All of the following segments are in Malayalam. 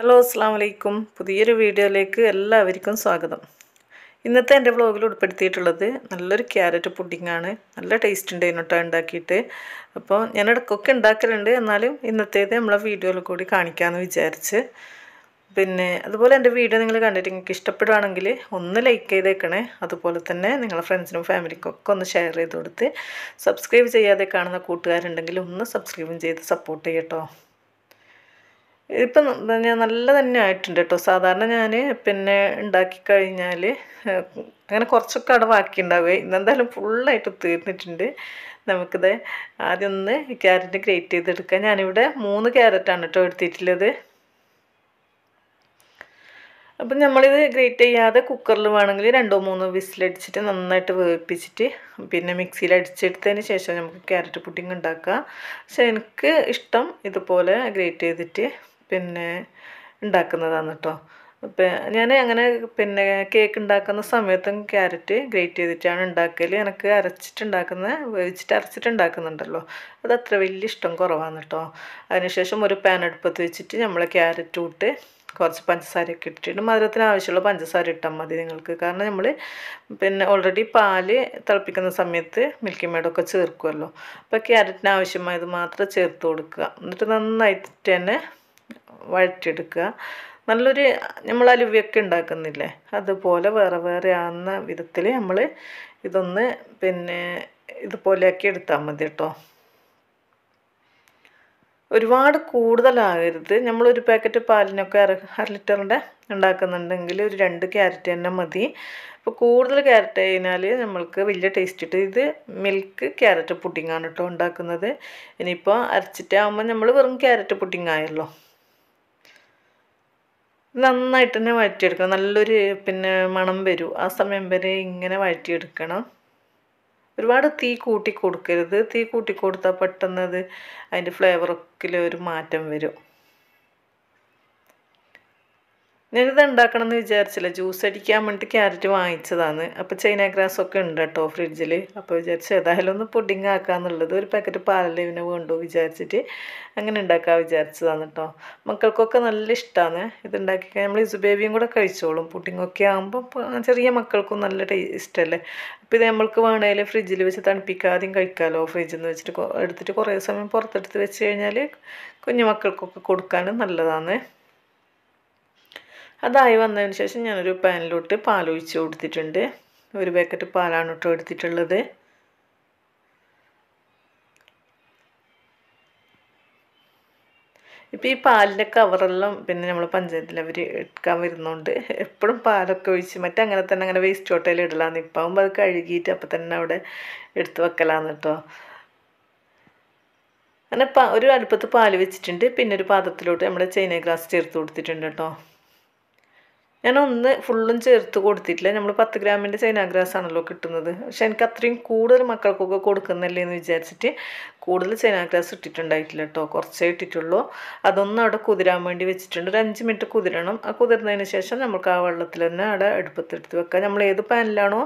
ഹലോ അസ്സാം വലൈക്കും പുതിയൊരു വീഡിയോയിലേക്ക് എല്ലാവർക്കും സ്വാഗതം ഇന്നത്തെ എൻ്റെ വ്ളോഗിൽ ഉൾപ്പെടുത്തിയിട്ടുള്ളത് നല്ലൊരു ക്യാരറ്റ് പുഡിങ്ങാണ് നല്ല ടേസ്റ്റ് ഉണ്ട് ഇതിനൊട്ടോ ഉണ്ടാക്കിയിട്ട് അപ്പോൾ ഞാൻ ഇടക്കൊക്കെ ഉണ്ടാക്കലുണ്ട് എന്നാലും ഇന്നത്തേത് നമ്മളെ വീഡിയോയിൽ കൂടി കാണിക്കാമെന്ന് വിചാരിച്ച് പിന്നെ അതുപോലെ എൻ്റെ വീഡിയോ നിങ്ങൾ കണ്ടിട്ട് നിങ്ങൾക്ക് ഇഷ്ടപ്പെടുകയാണെങ്കിൽ ഒന്ന് ലൈക്ക് ചെയ്തേക്കണേ അതുപോലെ തന്നെ നിങ്ങളുടെ ഫ്രണ്ട്സിനും ഫാമിലിക്കൊക്കെ ഒന്ന് ഷെയർ ചെയ്ത് കൊടുത്ത് സബ്സ്ക്രൈബ് ചെയ്യാതെ കാണുന്ന കൂട്ടുകാരുണ്ടെങ്കിൽ ഒന്ന് സബ്സ്ക്രൈബും ചെയ്ത് സപ്പോർട്ട് ചെയ്യട്ടോ ഇപ്പം നല്ല തന്നെ ആയിട്ടുണ്ട് കേട്ടോ സാധാരണ ഞാൻ പിന്നെ ഉണ്ടാക്കി കഴിഞ്ഞാൽ അങ്ങനെ കുറച്ചൊക്കെ അടവാക്കി ഉണ്ടാവുക എന്തായാലും ഫുള്ളായിട്ട് തീർന്നിട്ടുണ്ട് നമുക്കിത് ആദ്യം ഒന്ന് ക്യാരറ്റ് ഗ്രേറ്റ് ചെയ്തെടുക്കാം ഞാനിവിടെ മൂന്ന് ക്യാരറ്റാണ് കേട്ടോ എടുത്തിട്ടുള്ളത് അപ്പം നമ്മളിത് ഗ്രേറ്റ് ചെയ്യാതെ കുക്കറിൽ വേണമെങ്കിൽ രണ്ടോ മൂന്നോ വിസിലടിച്ചിട്ട് നന്നായിട്ട് വേവിപ്പിച്ചിട്ട് പിന്നെ മിക്സിയിൽ അടിച്ചെടുത്തതിന് ശേഷം നമുക്ക് ക്യാരറ്റ് പുഡിങ് ഉണ്ടാക്കാം പക്ഷേ എനിക്ക് ഇഷ്ടം ഇതുപോലെ ഗ്രേറ്റ് ചെയ്തിട്ട് പിന്നെ ഉണ്ടാക്കുന്നതാണ് കേട്ടോ അപ്പം ഞാൻ അങ്ങനെ പിന്നെ കേക്ക് ഉണ്ടാക്കുന്ന സമയത്തും ക്യാരറ്റ് ഗ്രേറ്റ് ചെയ്തിട്ടാണ് ഉണ്ടാക്കൽ എനിക്ക് അരച്ചിട്ടുണ്ടാക്കുന്ന വേവിച്ചിട്ട് അരച്ചിട്ടുണ്ടാക്കുന്നുണ്ടല്ലോ അത് അത്ര വലിയ ഇഷ്ടം കുറവാണ് കേട്ടോ അതിനുശേഷം ഒരു പാൻ അടുപ്പത്ത് വെച്ചിട്ട് നമ്മൾ ക്യാരറ്റ് ഇട്ട് കുറച്ച് പഞ്ചസാരയൊക്കെ ഇട്ടിട്ട് മധുരത്തിന് ആവശ്യമുള്ള പഞ്ചസാര ഇട്ടാൽ മതി നിങ്ങൾക്ക് കാരണം നമ്മൾ പിന്നെ ഓൾറെഡി പാൽ തിളപ്പിക്കുന്ന സമയത്ത് മിൽക്കി മേഡൊക്കെ ചേർക്കുമല്ലോ അപ്പോൾ ക്യാരറ്റിന് ആവശ്യമായത് മാത്രം ചേർത്ത് കൊടുക്കുക എന്നിട്ട് നന്നായിട്ട് തന്നെ വഴറ്റിയെടുക്കുക നല്ലൊരു നമ്മൾ അലുവിയൊക്കെ ഉണ്ടാക്കുന്നില്ലേ അതുപോലെ വേറെ വേറെ ആവുന്ന വിധത്തിൽ നമ്മൾ ഇതൊന്ന് പിന്നെ ഇതുപോലെയൊക്കെ എടുത്താൽ മതി കേട്ടോ ഒരുപാട് കൂടുതലാകരുത് നമ്മളൊരു പാക്കറ്റ് പാലിനൊക്കെ അര അര ലിറ്ററിൻ്റെ ഉണ്ടാക്കുന്നുണ്ടെങ്കിൽ ഒരു രണ്ട് ക്യാരറ്റ് തന്നെ മതി അപ്പോൾ കൂടുതൽ ക്യാരറ്റ് കഴിഞ്ഞാൽ നമ്മൾക്ക് വലിയ ടേസ്റ്റ് ഇട്ട് ഇത് മിൽക്ക് ക്യാരറ്റ് പുഡിങ്ങാണ് കേട്ടോ ഉണ്ടാക്കുന്നത് ഇനിയിപ്പോൾ അരച്ചിട്ടാകുമ്പോൾ നമ്മൾ വെറും ക്യാരറ്റ് പുഡിങ്ങായല്ലോ നന്നായിട്ട് തന്നെ വഴറ്റിയെടുക്കണം നല്ലൊരു പിന്നെ മണം വരും ആ സമയം വരെ ഇങ്ങനെ വഴറ്റിയെടുക്കണം ഒരുപാട് തീ കൂട്ടി കൊടുക്കരുത് തീ കൂട്ടി കൊടുത്താൽ പെട്ടെന്ന് അതിൻ്റെ ഫ്ലേവറൊക്കെ ഒരു മാറ്റം വരും ഞാനിത് ഉണ്ടാക്കണമെന്ന് വിചാരിച്ചില്ല ജ്യൂസ് അടിക്കാൻ വേണ്ടിയിട്ട് ക്യാരറ്റ് വാങ്ങിച്ചതാണ് അപ്പോൾ ചൈന ഗ്രാസൊക്കെ ഒക്കെ ഉണ്ട് കേട്ടോ ഫ്രിഡ്ജിൽ അപ്പോൾ വിചാരിച്ചു ഏതായാലും ഒന്ന് പുഡിങ് ആക്കാമെന്നുള്ളത് ഒരു പാക്കറ്റ് പാലലവിനെ വേണ്ടു വിചാരിച്ചിട്ട് അങ്ങനെ ഉണ്ടാക്കാൻ വിചാരിച്ചതാണ് കേട്ടോ മക്കൾക്കൊക്കെ നല്ല ഇഷ്ടമാണ് ഇതുണ്ടാക്കി നമ്മൾ ഇസുബേബിയും കൂടെ കഴിച്ചോളും പുഡിങ്ങൊക്കെ ആകുമ്പോൾ ചെറിയ മക്കൾക്കും നല്ല ടേസ്റ്റല്ലേ അപ്പോൾ ഇത് നമ്മൾക്ക് വേണേൽ ഫ്രിഡ്ജിൽ വെച്ച് തണുപ്പിക്കാതെയും കഴിക്കാമല്ലോ ഫ്രിഡ്ജിൽ നിന്ന് വെച്ചിട്ട് എടുത്തിട്ട് കുറേ സമയം പുറത്തെടുത്ത് വെച്ച് കഴിഞ്ഞാൽ കുഞ്ഞു മക്കൾക്കൊക്കെ കൊടുക്കാനും നല്ലതാണ് അതായി വന്നതിന് ശേഷം ഞാനൊരു പാനിലോട്ട് പാലൊഴിച്ച് കൊടുത്തിട്ടുണ്ട് ഒരു പാക്കറ്റ് പാലാണ് കേട്ടോ എടുത്തിട്ടുള്ളത് ഇപ്പോൾ ഈ പാലിൻ്റെ കവറെല്ലാം പിന്നെ നമ്മൾ പഞ്ചായത്തിൽ അവർ എടുക്കാൻ വരുന്നുണ്ട് എപ്പോഴും പാലൊക്കെ ഒഴിച്ച് മറ്റേ അങ്ങനെ തന്നെ അങ്ങനെ വേസ്റ്റ് ചോട്ടയിൽ ഇടലാന്ന് ആകുമ്പോൾ അത് കഴുകിയിട്ട് അപ്പം തന്നെ അവിടെ എടുത്ത് വെക്കലാന്ന് കേട്ടോ അങ്ങനെ ഒരു അടുപ്പത്ത് പാൽ വെച്ചിട്ടുണ്ട് പിന്നെ ഒരു പാത്രത്തിലോട്ട് നമ്മുടെ ചൈന ഗ്ലാസ് ചേർത്ത് കൊടുത്തിട്ടുണ്ട് കേട്ടോ ഞാൻ ഒന്ന് ഫുള്ളും ചേർത്ത് കൊടുത്തിട്ടില്ല നമ്മൾ പത്ത് ഗ്രാമിൻ്റെ ചൈനാഗ്രാസ് ആണല്ലോ കിട്ടുന്നത് പക്ഷെ എനിക്ക് അത്രയും കൂടുതൽ മക്കൾക്കൊക്കെ കൊടുക്കുന്നല്ലേ എന്ന് വിചാരിച്ചിട്ട് കൂടുതൽ ചൈനാഗ്രാസ് ഇട്ടിട്ടുണ്ടായിട്ടില്ല കേട്ടോ കുറച്ചേ ഇട്ടിട്ടുള്ളൂ അതൊന്നും അവിടെ കുതിരാൻ വേണ്ടി വെച്ചിട്ടുണ്ട് ഒരു അഞ്ച് മിനിറ്റ് കുതിരണം ആ കുതിർന്നതിന് ശേഷം നമുക്ക് ആ വെള്ളത്തിൽ തന്നെ അവിടെ അടുപ്പത്തെടുത്ത് വെക്കാം നമ്മൾ ഏത് പാനിലാണോ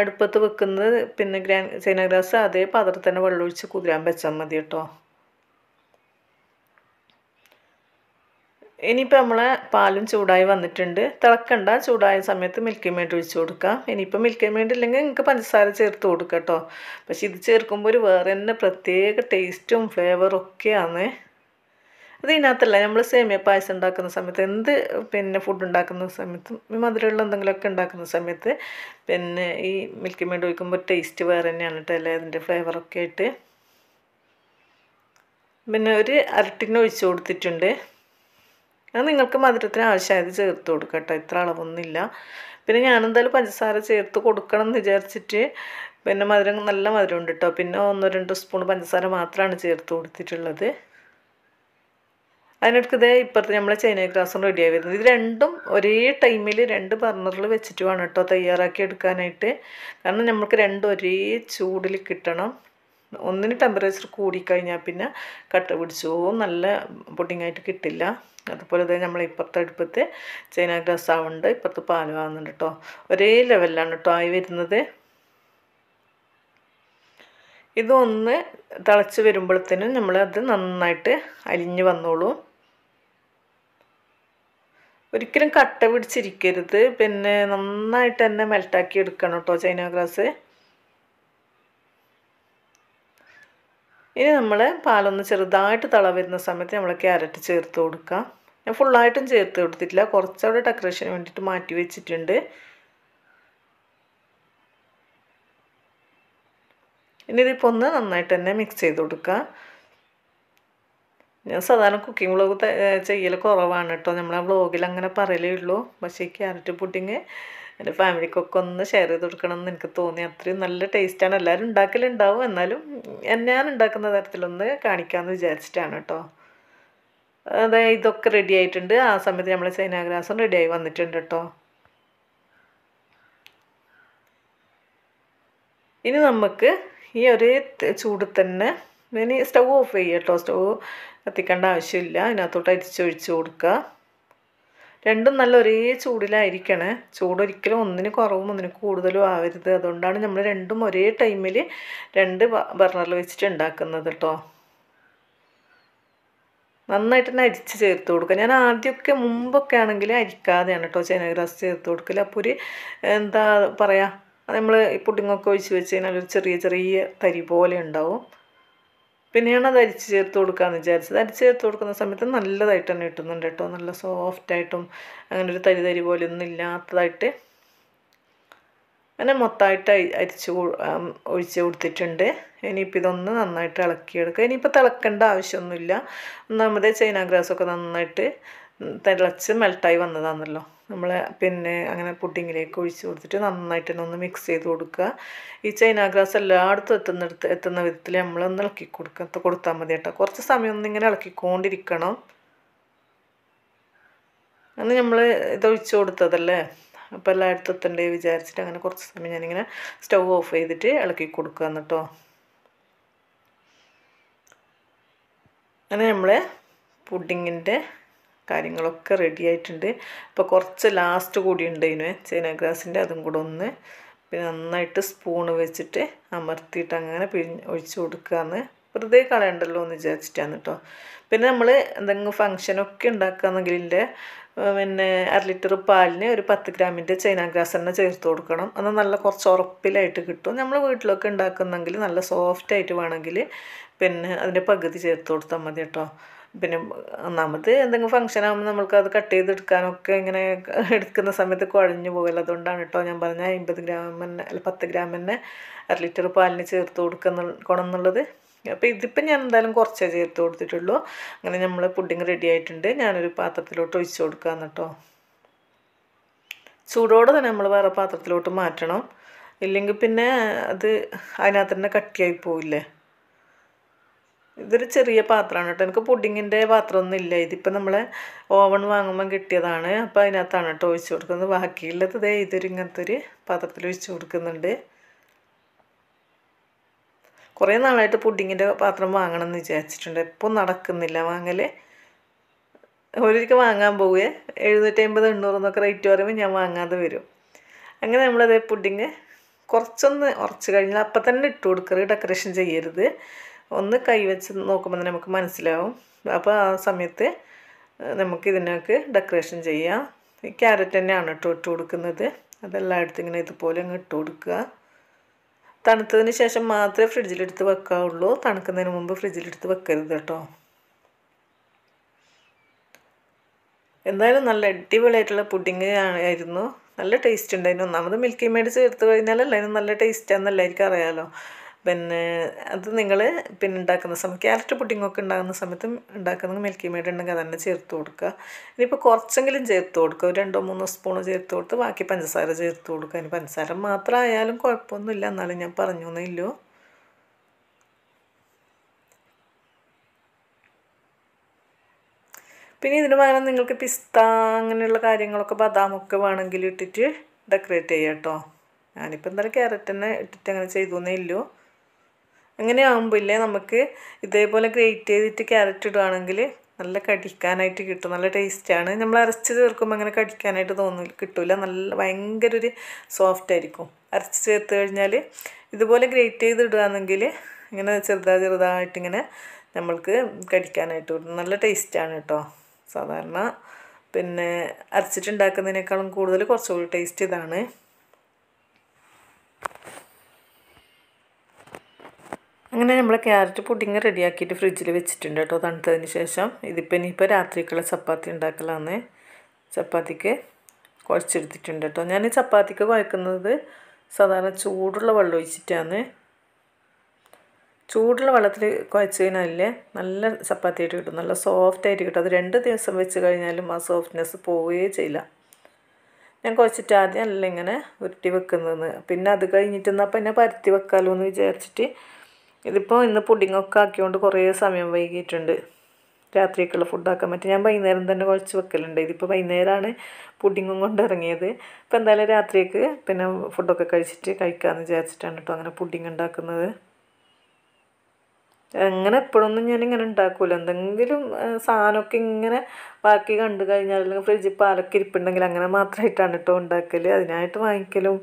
അടുപ്പത്ത് വെക്കുന്നത് പിന്നെ ഗ്രാ ചൈനാഗ്രാസ് അതേ പാത്രത്തിൽ തന്നെ വെള്ളമൊഴിച്ച് കുതിരാൻ വെച്ചാൽ മതി കേട്ടോ ഇനിയിപ്പോൾ നമ്മൾ പാലും ചൂടായി വന്നിട്ടുണ്ട് തിളക്കണ്ട ചൂടായ സമയത്ത് മിൽക്കി മേഡ് ഒഴിച്ച് കൊടുക്കാം ഇനിയിപ്പോൾ മിൽക്കി മേഡ് ഇല്ലെങ്കിൽ നിങ്ങൾക്ക് പഞ്ചസാര ചേർത്ത് കൊടുക്കാം കേട്ടോ പക്ഷേ ഇത് ചേർക്കുമ്പോൾ ഒരു വേറെ തന്നെ പ്രത്യേക ടേസ്റ്റും ഫ്ലേവറും ഒക്കെയാണ് അത് ഇതിനകത്തല്ല നമ്മൾ സേമിയ പായസം ഉണ്ടാക്കുന്ന സമയത്ത് എന്ത് പിന്നെ ഫുഡ് ഉണ്ടാക്കുന്ന സമയത്ത് മധുരമുള്ള എന്തെങ്കിലുമൊക്കെ ഉണ്ടാക്കുന്ന സമയത്ത് പിന്നെ ഈ മിൽക്കി മേഡ് ഒഴിക്കുമ്പോൾ ടേസ്റ്റ് വേറെ തന്നെയാണ് കേട്ടോ അല്ലേ അതിൻ്റെ ഫ്ലേവറൊക്കെ ആയിട്ട് പിന്നെ ഒരു അരട്ടിന് ഒഴിച്ച് കൊടുത്തിട്ടുണ്ട് അത് നിങ്ങൾക്ക് മധുരത്തിന് ആവശ്യമായത് ചേർത്ത് കൊടുക്കുക കേട്ടോ ഇത്ര അളവൊന്നുമില്ല പിന്നെ ഞാനെന്തായാലും പഞ്ചസാര ചേർത്ത് കൊടുക്കണം എന്ന് വിചാരിച്ചിട്ട് പിന്നെ മധുരം നല്ല മധുരം ഉണ്ട് കേട്ടോ പിന്നെ ഒന്നോ രണ്ടോ സ്പൂൺ പഞ്ചസാര മാത്രമാണ് ചേർത്ത് കൊടുത്തിട്ടുള്ളത് അതിനിടയ്ക്ക് ഇതേ ഇപ്പുറത്ത് നമ്മളെ ചൈന ഗ്രാസും റെഡിയായി വരുന്നത് ഇത് രണ്ടും ഒരേ ടൈമിൽ രണ്ട് ബർണറിൽ വെച്ചിട്ട് വേണം കേട്ടോ തയ്യാറാക്കി എടുക്കാനായിട്ട് കാരണം നമ്മൾക്ക് രണ്ടും ഒരേ ചൂടിൽ കിട്ടണം ഒന്നിന് ടെമ്പറേച്ചർ കൂടിക്കഴിഞ്ഞാൽ പിന്നെ കട്ട പിടിച്ചു നല്ല പുഡിങ്ങായിട്ട് കിട്ടില്ല അതുപോലെ തന്നെ നമ്മൾ ഇപ്പുറത്തെ അടുപ്പത്ത് ചൈന ഗ്ലാസ് ആവുന്നുണ്ട് ഇപ്പുറത്ത് പാൽ ആവുന്നുണ്ട് കേട്ടോ ഒരേ ലെവലിലാണ് കേട്ടോ ആയി വരുന്നത് ഇതൊന്ന് തിളച്ച് വരുമ്പോഴത്തേനും അത് നന്നായിട്ട് അലിഞ്ഞ് വന്നോളും ഒരിക്കലും കട്ട പിടിച്ചിരിക്കരുത് പിന്നെ നന്നായിട്ട് തന്നെ മെൽട്ടാക്കി എടുക്കണം കേട്ടോ ചൈന ഗ്ലാസ് ഇനി നമ്മൾ പാലൊന്ന് ചെറുതായിട്ട് തള വരുന്ന സമയത്ത് നമ്മൾ ക്യാരറ്റ് ചേർത്ത് കൊടുക്കുക ഞാൻ ഫുള്ളായിട്ടും ചേർത്ത് കൊടുത്തിട്ടില്ല കുറച്ചവിടെ ഡെക്കറേഷന് വേണ്ടിയിട്ട് മാറ്റി വെച്ചിട്ടുണ്ട് ഇനി ഇതിപ്പോൾ ഒന്ന് നന്നായിട്ട് തന്നെ മിക്സ് ചെയ്ത് കൊടുക്കുക ഞാൻ സാധാരണ കുക്കിംഗ് വ്ളോഗ് ചെയ്യൽ കുറവാണ് കേട്ടോ നമ്മളെ വ്ളോഗിൽ അങ്ങനെ പറയലേ ഉള്ളൂ പക്ഷേ ക്യാരറ്റ് പുഡിങ് എൻ്റെ ഫാമിലിക്കൊക്കെ ഒന്ന് ഷെയർ ചെയ്ത് കൊടുക്കണം എന്ന് എനിക്ക് തോന്നി അത്രയും നല്ല ടേസ്റ്റാണ് എല്ലാവരും ഉണ്ടാക്കലുണ്ടാവും എന്നാലും ഞാൻ ഉണ്ടാക്കുന്ന തരത്തിലൊന്ന് കാണിക്കാമെന്ന് വിചാരിച്ചിട്ടാണ് കേട്ടോ അതായത് ഇതൊക്കെ റെഡി ആയിട്ടുണ്ട് ആ സമയത്ത് നമ്മൾ ചൈനാഗ്രാസും റെഡിയായി വന്നിട്ടുണ്ട് കേട്ടോ ഇനി നമുക്ക് ഈ ഒരു ചൂട് തന്നെ ഇനി സ്റ്റൗ ഓഫ് ചെയ്യുക കേട്ടോ സ്റ്റൗ കത്തിക്കേണ്ട ആവശ്യമില്ല അതിനകത്തോട്ട് അരിച്ചൊഴിച്ച് കൊടുക്കുക രണ്ടും നല്ല ഒരേ ചൂടിലായിരിക്കണേ ചൂടൊരിക്കലും ഒന്നിന് കുറവും ഒന്നിന് കൂടുതലും ആവരുത് അതുകൊണ്ടാണ് നമ്മൾ രണ്ടും ഒരേ ടൈമിൽ രണ്ട് ബർണറിൽ വെച്ചിട്ട് ഉണ്ടാക്കുന്നത് കേട്ടോ നന്നായിട്ട് തന്നെ അരിച്ച് ചേർത്ത് കൊടുക്കുക ഞാൻ ആദ്യമൊക്കെ മുമ്പൊക്കെ ആണെങ്കിൽ അരിക്കാതെയാണ് കേട്ടോ ചേനഗ്രാസ് ചേർത്ത് കൊടുക്കല് അപ്പോൾ ഒരു എന്താ പറയുക നമ്മൾ ഈ പുഡിങ്ങൊക്കെ ഒഴിച്ച് വെച്ച് കഴിഞ്ഞാൽ ഒരു ചെറിയ ചെറിയ തരി പോലെ ഉണ്ടാവും പിന്നെയാണ് അത് അരിച്ച് ചേർത്ത് കൊടുക്കാമെന്ന് വിചാരിച്ചത് അരിച്ച് ചേർത്ത് കൊടുക്കുന്ന സമയത്ത് നല്ലതായിട്ട് തന്നെ കിട്ടുന്നുണ്ട് കേട്ടോ നല്ല സോഫ്റ്റായിട്ടും അങ്ങനെ ഒരു തരി തരി പോലെ ഒന്നും ഇല്ലാത്തതായിട്ട് അങ്ങനെ മൊത്തമായിട്ട് അരിച്ച് ഒഴിച്ച് കൊടുത്തിട്ടുണ്ട് ഇനിയിപ്പോൾ ഇതൊന്ന് നന്നായിട്ട് ഇളക്കിയെടുക്കുക ഇനിയിപ്പോൾ തിളക്കേണ്ട ആവശ്യമൊന്നുമില്ല ഒന്നാമതേ ചൈന ഗ്രാസൊക്കെ നന്നായിട്ട് തിളച്ച് മെൽട്ടായി വന്നതാണല്ലോ നമ്മൾ പിന്നെ അങ്ങനെ പുഡിങ്ങിലേക്ക് ഒഴിച്ച് കൊടുത്തിട്ട് നന്നായിട്ട് തന്നെ ഒന്ന് മിക്സ് ചെയ്ത് കൊടുക്കുക ഈ ചൈന ഗ്രാസ് എല്ലായിടത്തും എത്തുന്നിടത്ത് എത്തുന്ന വിധത്തിൽ നമ്മളൊന്ന് ഇളക്കി കൊടുക്കുക കൊടുത്താൽ മതി കേട്ടോ കുറച്ച് സമയം ഒന്ന് ഇങ്ങനെ ഇളക്കിക്കൊണ്ടിരിക്കണം അങ്ങനെ നമ്മൾ ഇത് ഒഴിച്ച് കൊടുത്തതല്ലേ അപ്പോൾ എല്ലായിടത്തും എത്തണ്ടേ വിചാരിച്ചിട്ട് അങ്ങനെ കുറച്ച് സമയം ഞാനിങ്ങനെ സ്റ്റൗ ഓഫ് ചെയ്തിട്ട് ഇളക്കി കൊടുക്കുക എന്നിട്ടോ അങ്ങനെ നമ്മൾ പുഡിങ്ങിൻ്റെ കാര്യങ്ങളൊക്കെ റെഡി ആയിട്ടുണ്ട് ഇപ്പോൾ കുറച്ച് ലാസ്റ്റ് കൂടി ഉണ്ട് അതിന് ചേനഗ്രാസിൻ്റെ അതും കൂടെ ഒന്ന് പിന്നെ നന്നായിട്ട് സ്പൂണ് വെച്ചിട്ട് അമർത്തിയിട്ട് അങ്ങനെ പിഴിഞ്ഞ് ഒഴിച്ച് കൊടുക്കുകയെന്ന് വെറുതെ കളയണ്ടല്ലോ എന്ന് വിചാരിച്ചിട്ടാണ് കേട്ടോ പിന്നെ നമ്മൾ എന്തെങ്കിലും ഫങ്ഷനൊക്കെ ഉണ്ടാക്കുകയാണെങ്കിൽ ഇതിൻ്റെ പിന്നെ അര ലിറ്റർ പാലിന് ഒരു പത്ത് ഗ്രാമിൻ്റെ ചൈനാഗ്രാസ് തന്നെ ചേർത്ത് കൊടുക്കണം എന്നാൽ നല്ല കുറച്ച് ഉറപ്പിലായിട്ട് കിട്ടും നമ്മൾ വീട്ടിലൊക്കെ ഉണ്ടാക്കുന്നെങ്കിൽ നല്ല സോഫ്റ്റായിട്ട് വേണമെങ്കിൽ പിന്നെ അതിൻ്റെ പകുതി ചേർത്ത് കൊടുത്താൽ മതി കേട്ടോ പിന്നെ ഒന്നാമത് എന്തെങ്കിലും ഫംഗ്ഷൻ ആകുമ്പോൾ നമ്മൾക്ക് അത് കട്ട് ചെയ്തെടുക്കാനൊക്കെ ഇങ്ങനെ എടുക്കുന്ന സമയത്ത് കുഴഞ്ഞു പോകില്ല അതുകൊണ്ടാണ് കേട്ടോ ഞാൻ പറഞ്ഞ അമ്പത് ഗ്രാം തന്നെ അല്ല പത്ത് ഗ്രാം തന്നെ അര ലിറ്റർ പാലിന് ചേർത്ത് കൊടുക്കുന്ന എന്നുള്ളത് അപ്പോൾ ഇതിപ്പോൾ ഞാൻ എന്തായാലും കുറച്ചേ ചേർത്ത് കൊടുത്തിട്ടുള്ളൂ അങ്ങനെ നമ്മൾ പുഡിങ് റെഡി ആയിട്ടുണ്ട് ഞാനൊരു പാത്രത്തിലോട്ട് ഒഴിച്ചു കൊടുക്കാമെന്ന് കേട്ടോ ചൂടോടെ തന്നെ നമ്മൾ വേറെ പാത്രത്തിലോട്ട് മാറ്റണം ഇല്ലെങ്കിൽ പിന്നെ അത് അതിനകത്ത് തന്നെ കട്ടിയായി പോവില്ലേ ഇതൊരു ചെറിയ പാത്രമാണ് കേട്ടോ എനിക്ക് പുഡിങ്ങിൻ്റെ പാത്രമൊന്നും ഇല്ല ഇതിപ്പോൾ നമ്മളെ ഓവൺ വാങ്ങുമ്പം കിട്ടിയതാണ് അപ്പം അതിനകത്താണ് കേട്ടോ ഒഴിച്ചു കൊടുക്കുന്നത് ബാക്കിയുള്ളത് ഇതേ ഇതൊരു ഇങ്ങനത്തെ ഒരു പാത്രത്തിൽ ഒഴിച്ചു കൊടുക്കുന്നുണ്ട് കുറേ നാളായിട്ട് പുഡിങ്ങിൻ്റെ പാത്രം വാങ്ങണം എന്ന് വിചാരിച്ചിട്ടുണ്ട് എപ്പോൾ നടക്കുന്നില്ല വാങ്ങൽ ഒരിക്കൽ വാങ്ങാൻ പോവുകയെ അമ്പത് എണ്ണൂറ് എന്നൊക്കെ റേറ്റ് പറയുമ്പോൾ ഞാൻ വാങ്ങാതെ വരും അങ്ങനെ നമ്മളത് പുഡിങ് കുറച്ചൊന്ന് ഉറച്ച് കഴിഞ്ഞാൽ അപ്പം തന്നെ ഇട്ട് കൊടുക്കരുത് ഡെക്കറേഷൻ ചെയ്യരുത് ഒന്ന് കൈവച്ച് നോക്കുമ്പോൾ തന്നെ നമുക്ക് മനസ്സിലാവും അപ്പോൾ ആ സമയത്ത് നമുക്ക് ഇതിനകത്ത് ഡെക്കറേഷൻ ചെയ്യാം ഈ ക്യാരറ്റ് തന്നെയാണ് കേട്ടോ ഇട്ട് കൊടുക്കുന്നത് അതെല്ലായിടത്തും ഇങ്ങനെ ഇതുപോലെ അങ്ങ് ഇട്ട് കൊടുക്കുക തണുത്തതിന് ശേഷം മാത്രമേ ഫ്രിഡ്ജിലെടുത്ത് വെക്കാവുള്ളൂ തണുക്കുന്നതിന് മുമ്പ് ഫ്രിഡ്ജിലെടുത്ത് വെക്കരുത് കേട്ടോ എന്തായാലും നല്ല അടിപൊളിയായിട്ടുള്ള പുഡിങ് ആയിരുന്നു നല്ല ടേസ്റ്റ് ഉണ്ടായിരുന്നു ഒന്നാമത് മിൽക്കി മേടിച്ച് ചേർത്ത് കഴിഞ്ഞാലല്ല അതിന് നല്ല ടേസ്റ്റ് ആണെന്ന് അറിയാമല്ലോ പിന്നെ അത് നിങ്ങൾ പിന്നെ ഉണ്ടാക്കുന്ന സമയത്ത് ക്യാരറ്റ് പുഡിങ്ങൊക്കെ ഉണ്ടാകുന്ന സമയത്തും ഉണ്ടാക്കുന്ന മിൽക്കി മെയ്ഡ് ഉണ്ടെങ്കിൽ അതന്നെ ചേർത്ത് കൊടുക്കുക ഇനിയിപ്പോൾ കുറച്ചെങ്കിലും ചേർത്ത് കൊടുക്കുക ഒരു രണ്ടോ മൂന്നോ സ്പൂൺ ചേർത്ത് കൊടുത്ത് ബാക്കി പഞ്ചസാര ചേർത്ത് കൊടുക്കുക ഇനി പഞ്ചസാര മാത്രം ആയാലും കുഴപ്പമൊന്നുമില്ല എന്നാലും ഞാൻ പറഞ്ഞു എന്നില്ലോ പിന്നെ ഇതിന് പകരം നിങ്ങൾക്ക് പിസ്ത അങ്ങനെയുള്ള കാര്യങ്ങളൊക്കെ ബദാമൊക്കെ വേണമെങ്കിൽ ഇട്ടിട്ട് ഡെക്കറേറ്റ് ചെയ്യാം കേട്ടോ ഞാനിപ്പോൾ എന്തായാലും ക്യാരറ്റ് തന്നെ ഇട്ടിട്ട് അങ്ങനെ ചെയ്തു എന്നേ ഇല്ലൂ അങ്ങനെ ആകുമ്പോഴേ നമുക്ക് ഇതേപോലെ ഗ്രേറ്റ് ചെയ്തിട്ട് ക്യാരറ്റ് ഇടുകയാണെങ്കിൽ നല്ല കടിക്കാനായിട്ട് കിട്ടും നല്ല ടേസ്റ്റാണ് നമ്മൾ അരച്ച് ചേർക്കുമ്പോൾ അങ്ങനെ കടിക്കാനായിട്ട് തോന്നില്ല കിട്ടില്ല നല്ല ഭയങ്കര ഒരു സോഫ്റ്റ് ആയിരിക്കും അരച്ച് ചേർത്ത് കഴിഞ്ഞാൽ ഇതുപോലെ ഗ്രേറ്റ് ചെയ്ത് ഇടുകയാണെങ്കിൽ ഇങ്ങനെ ചെറുതാ ചെറുതായിട്ട് ഇങ്ങനെ നമ്മൾക്ക് കടിക്കാനായിട്ട് കിട്ടും നല്ല ടേസ്റ്റാണ് കേട്ടോ സാധാരണ പിന്നെ അരച്ചിട്ടുണ്ടാക്കുന്നതിനേക്കാളും കൂടുതൽ കുറച്ചുകൂടി ടേസ്റ്റ് ഇതാണ് അങ്ങനെ നമ്മൾ ക്യാരറ്റ് പുഡിങ് റെഡിയാക്കിയിട്ട് ഫ്രിഡ്ജിൽ വെച്ചിട്ടുണ്ട് കേട്ടോ തണുത്തതിന് ശേഷം ഇതിപ്പോൾ ഇനിയിപ്പോൾ രാത്രിക്കുള്ള ചപ്പാത്തി ഉണ്ടാക്കലാന്ന് ചപ്പാത്തിക്ക് കുഴച്ചെടുത്തിട്ടുണ്ട് കേട്ടോ ഞാൻ ചപ്പാത്തിക്ക് കുഴക്കുന്നത് സാധാരണ ചൂടുള്ള വെള്ളം ഒഴിച്ചിട്ടാണ് ചൂടുള്ള വെള്ളത്തിൽ കുഴച്ച് കഴിഞ്ഞാൽ നല്ല ചപ്പാത്തിയായിട്ട് കിട്ടും നല്ല സോഫ്റ്റ് ആയിട്ട് കിട്ടും അത് രണ്ട് ദിവസം വെച്ച് കഴിഞ്ഞാലും ആ സോഫ്റ്റ്നെസ് പോവുകയേ ചെയ്യില്ല ഞാൻ കുഴച്ചിട്ട് ആദ്യം അല്ല ഇങ്ങനെ ഉരുട്ടി വെക്കുന്നതെന്ന് പിന്നെ അത് കഴിഞ്ഞിട്ട് എന്നാൽ പിന്നെ പരത്തി വെക്കാമല്ലോ എന്ന് വിചാരിച്ചിട്ട് ഇതിപ്പോൾ ഇന്ന് പുഡിങ്ങൊക്കെ ആക്കിയോണ്ട് കുറേ സമയം വൈകിയിട്ടുണ്ട് രാത്രിയൊക്കെയുള്ള ഫുഡാക്കാൻ പറ്റും ഞാൻ വൈകുന്നേരം തന്നെ കുഴച്ച് വെക്കലുണ്ട് ഇതിപ്പോൾ വൈകുന്നേരമാണ് പുഡിങ്ങും കൊണ്ട് ഇറങ്ങിയത് ഇപ്പോൾ എന്തായാലും രാത്രിയൊക്കെ പിന്നെ ഫുഡൊക്കെ കഴിച്ചിട്ട് കഴിക്കാമെന്ന് വിചാരിച്ചിട്ടാണ് കേട്ടോ അങ്ങനെ പുഡിങ് ഉണ്ടാക്കുന്നത് അങ്ങനെ എപ്പോഴൊന്നും ഞാനിങ്ങനെ ഉണ്ടാക്കില്ല എന്തെങ്കിലും സാധനമൊക്കെ ഇങ്ങനെ ബാക്കി കണ്ടു കഴിഞ്ഞാൽ അല്ലെങ്കിൽ ഫ്രിഡ്ജിൽ പാലൊക്കെ ഇരിപ്പുണ്ടെങ്കിൽ അങ്ങനെ മാത്രമായിട്ടാണ് കേട്ടോ ഉണ്ടാക്കൽ അതിനായിട്ട് വാങ്ങിക്കലും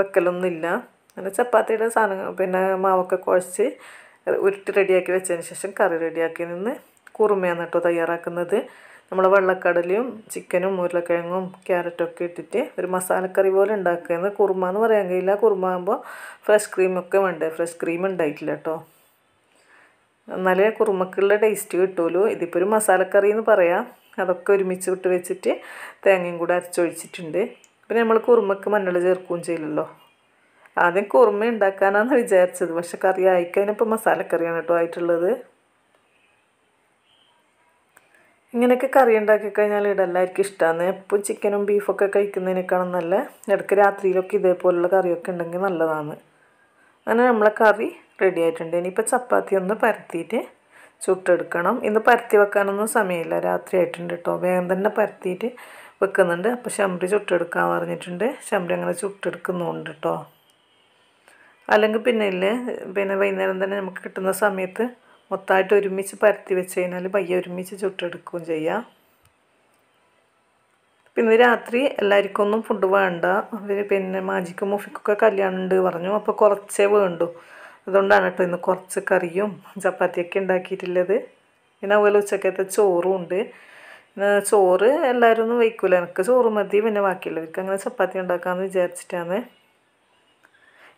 വെക്കലൊന്നുമില്ല അങ്ങനെ ചപ്പാത്തിയുടെ സാധനങ്ങൾ പിന്നെ മാവൊക്കെ കുഴച്ച് ഉരുട്ടി റെഡിയാക്കി വെച്ചതിന് ശേഷം കറി റെഡിയാക്കി നിന്ന് കുറുമയാണ് കേട്ടോ തയ്യാറാക്കുന്നത് നമ്മൾ വെള്ളക്കടലയും ചിക്കനും ഉരുളക്കിഴങ്ങും ക്യാരറ്റൊക്കെ ഇട്ടിട്ട് ഒരു മസാലക്കറി പോലെ ഉണ്ടാക്കുന്നത് കുറുമ എന്ന് പറയാൻ കഴിയില്ല കുറുമ ആകുമ്പോൾ ഫ്രഷ് ക്രീമൊക്കെ വേണ്ട ഫ്രഷ് ക്രീം ഉണ്ടായിട്ടില്ല കേട്ടോ എന്നാലേ കുറുമക്കുള്ള ടേസ്റ്റ് കിട്ടുമല്ലോ ഇതിപ്പോൾ ഒരു മസാലക്കറി എന്ന് പറയാം അതൊക്കെ ഒരുമിച്ച് വിട്ട് വെച്ചിട്ട് തേങ്ങയും കൂടെ അരച്ചൊഴിച്ചിട്ടുണ്ട് പിന്നെ നമ്മൾ കുറുമക്ക് മഞ്ഞൾ ചേർക്കുകയും ചെയ്യില്ലല്ലോ ആദ്യം കുറുമ ഉണ്ടാക്കാനാണെന്ന് വിചാരിച്ചത് പക്ഷെ കറി ആയിക്കഴിഞ്ഞപ്പോൾ മസാലക്കറിയാണ് കേട്ടോ ആയിട്ടുള്ളത് ഇങ്ങനെയൊക്കെ കറി ഉണ്ടാക്കി കഴിഞ്ഞാൽ എല്ലാവർക്കും ഇഷ്ടമാണ് എപ്പോഴും ചിക്കനും ബീഫൊക്കെ കഴിക്കുന്നതിനേക്കാളും നല്ല ഇടയ്ക്ക് രാത്രിയിലൊക്കെ ഇതേപോലുള്ള കറിയൊക്കെ ഉണ്ടെങ്കിൽ നല്ലതാണ് അങ്ങനെ നമ്മളെ കറി റെഡി ആയിട്ടുണ്ട് ഇനിയിപ്പോൾ ചപ്പാത്തി ഒന്ന് പരത്തിയിട്ട് ചുട്ടെടുക്കണം ഇന്ന് പരത്തി വെക്കാനൊന്നും സമയമില്ല രാത്രി ആയിട്ടുണ്ട് കേട്ടോ വേഗം തന്നെ പരത്തിയിട്ട് വെക്കുന്നുണ്ട് അപ്പോൾ ശമ്പി ചുട്ടെടുക്കാൻ പറഞ്ഞിട്ടുണ്ട് ശമ്പി അങ്ങനെ ചുട്ടെടുക്കുന്നുണ്ട് കേട്ടോ അല്ലെങ്കിൽ പിന്നെ ഇല്ലേ പിന്നെ വൈകുന്നേരം തന്നെ നമുക്ക് കിട്ടുന്ന സമയത്ത് മൊത്തമായിട്ട് ഒരുമിച്ച് പരത്തി വെച്ച് കഴിഞ്ഞാൽ പയ്യെ ഒരുമിച്ച് ചുട്ടെടുക്കുകയും ചെയ്യാം പിന്നെ രാത്രി എല്ലാവർക്കും ഒന്നും ഫുഡ് വേണ്ട അവർ പിന്നെ മാജിക്കും മുഫിക്കൊക്കെ കല്യാണം ഉണ്ട് പറഞ്ഞു അപ്പോൾ കുറച്ചേ വേണ്ടു അതുകൊണ്ടാണ് കേട്ടോ ഇന്ന് കുറച്ച് കറിയും ചപ്പാത്തിയൊക്കെ ഉണ്ടാക്കിയിട്ടുള്ളത് പിന്നെ അതുപോലെ ഉച്ചക്കത്തെ ചോറും ഉണ്ട് ചോറ് എല്ലാവരും ഒന്നും വയ്ക്കില്ല എനിക്ക് ചോറ് മതി പിന്നെ ബാക്കിയുള്ളവർക്ക് അങ്ങനെ ചപ്പാത്തി ഉണ്ടാക്കാമെന്ന് വിചാരിച്ചിട്ടാണ്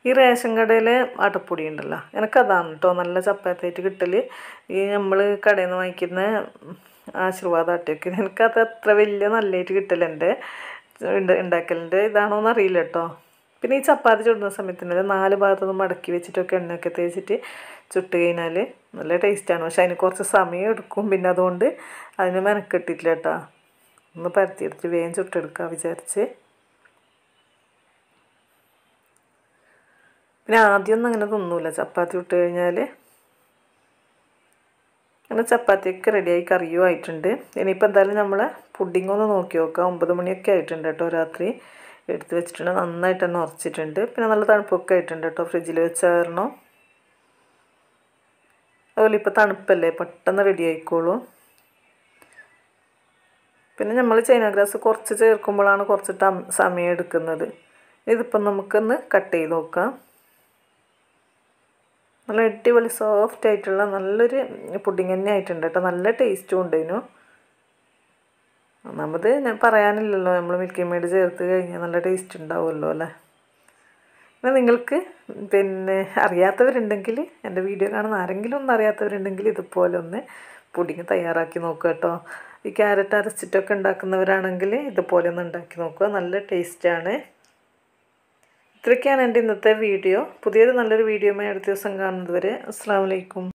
ഈ റേഷൻ കടയിൽ അടപ്പൊടി ഉണ്ടല്ലോ എനിക്കതാണ് കേട്ടോ നല്ല ചപ്പാത്തിയായിട്ട് കിട്ടൽ ഈ നമ്മൾ കടയിൽ നിന്ന് വാങ്ങിക്കുന്ന ആശീർവാദ അട്ടയൊക്കെ എനിക്കത് അത്ര വലിയ നല്ലതായിട്ട് കിട്ടലുണ്ട് ഉണ്ടാക്കലുണ്ട് ഇതാണോന്ന് അറിയില്ല കേട്ടോ പിന്നെ ഈ ചപ്പാത്തി ചുടുന്ന സമയത്തിനൊരു നാല് ഭാഗത്തൊന്ന് മടക്കി വെച്ചിട്ടൊക്കെ എണ്ണയൊക്കെ തേച്ചിട്ട് ചുട്ട് കഴിഞ്ഞാൽ നല്ല ടേസ്റ്റാണ് പക്ഷെ അതിന് കുറച്ച് സമയം എടുക്കും പിന്നെ അതുകൊണ്ട് അതിന് മെനക്കെട്ടിട്ടില്ല കേട്ടോ ഒന്ന് പരത്തിയെടുത്ത് വേഗം ചുട്ടെടുക്കാം വിചാരിച്ച് പിന്നെ ആദ്യമൊന്നും അങ്ങനെ തിന്നൂല ചപ്പാത്തി ഇട്ട് കഴിഞ്ഞാൽ അങ്ങനെ ചപ്പാത്തിയൊക്കെ റെഡിയായി കറിയും ആയിട്ടുണ്ട് ഇനിയിപ്പോൾ എന്തായാലും നമ്മൾ പുഡിംഗ് ഒന്ന് നോക്കി നോക്കാം ഒമ്പത് മണിയൊക്കെ ആയിട്ടുണ്ട് കേട്ടോ രാത്രി എടുത്ത് വെച്ചിട്ടുണ്ട് നന്നായിട്ട് തന്നെ ഉറച്ചിട്ടുണ്ട് പിന്നെ നല്ല തണുപ്പൊക്കെ ആയിട്ടുണ്ട് കേട്ടോ ഫ്രിഡ്ജിൽ വെച്ച കാരണം അതുപോലെ ഇപ്പോൾ തണുപ്പല്ലേ പെട്ടെന്ന് റെഡി ആയിക്കോളൂ പിന്നെ നമ്മൾ ചൈന ഗ്രാസ് കുറച്ച് ചേർക്കുമ്പോഴാണ് കുറച്ച് സമയം എടുക്കുന്നത് ഇതിപ്പം നമുക്കൊന്ന് കട്ട് ചെയ്ത് നോക്കാം നല്ല അടിപൊളി സോഫ്റ്റ് ആയിട്ടുള്ള നല്ലൊരു പുഡിങ് തന്നെ ആയിട്ടുണ്ട് കേട്ടോ നല്ല ടേസ്റ്റും ഉണ്ടായിരുന്നു ഒന്നാമത് ഞാൻ പറയാനില്ലല്ലോ നമ്മൾ മിൽക്കി മേഡ് ചേർത്ത് കഴിഞ്ഞാൽ നല്ല ടേസ്റ്റ് ഉണ്ടാവുമല്ലോ അല്ലേ എന്നാൽ നിങ്ങൾക്ക് പിന്നെ അറിയാത്തവരുണ്ടെങ്കിൽ എൻ്റെ വീഡിയോ കാണുന്ന ആരെങ്കിലും ഒന്നും അറിയാത്തവരുണ്ടെങ്കിൽ ഇതുപോലെ ഒന്ന് പുഡിങ് തയ്യാറാക്കി നോക്കുക കേട്ടോ ഈ ക്യാരറ്റ് അരച്ചിട്ടൊക്കെ ഉണ്ടാക്കുന്നവരാണെങ്കിൽ ഇതുപോലെ ഒന്ന് ഉണ്ടാക്കി നോക്കുക നല്ല ടേസ്റ്റാണ് ഇത്രയ്ക്കാണ് എൻ്റെ ഇന്നത്തെ വീഡിയോ പുതിയൊരു നല്ലൊരു വീഡിയോയുമായി അടുത്ത ദിവസം കാണുന്നത് വരെ അസ്സാം വലൈക്കും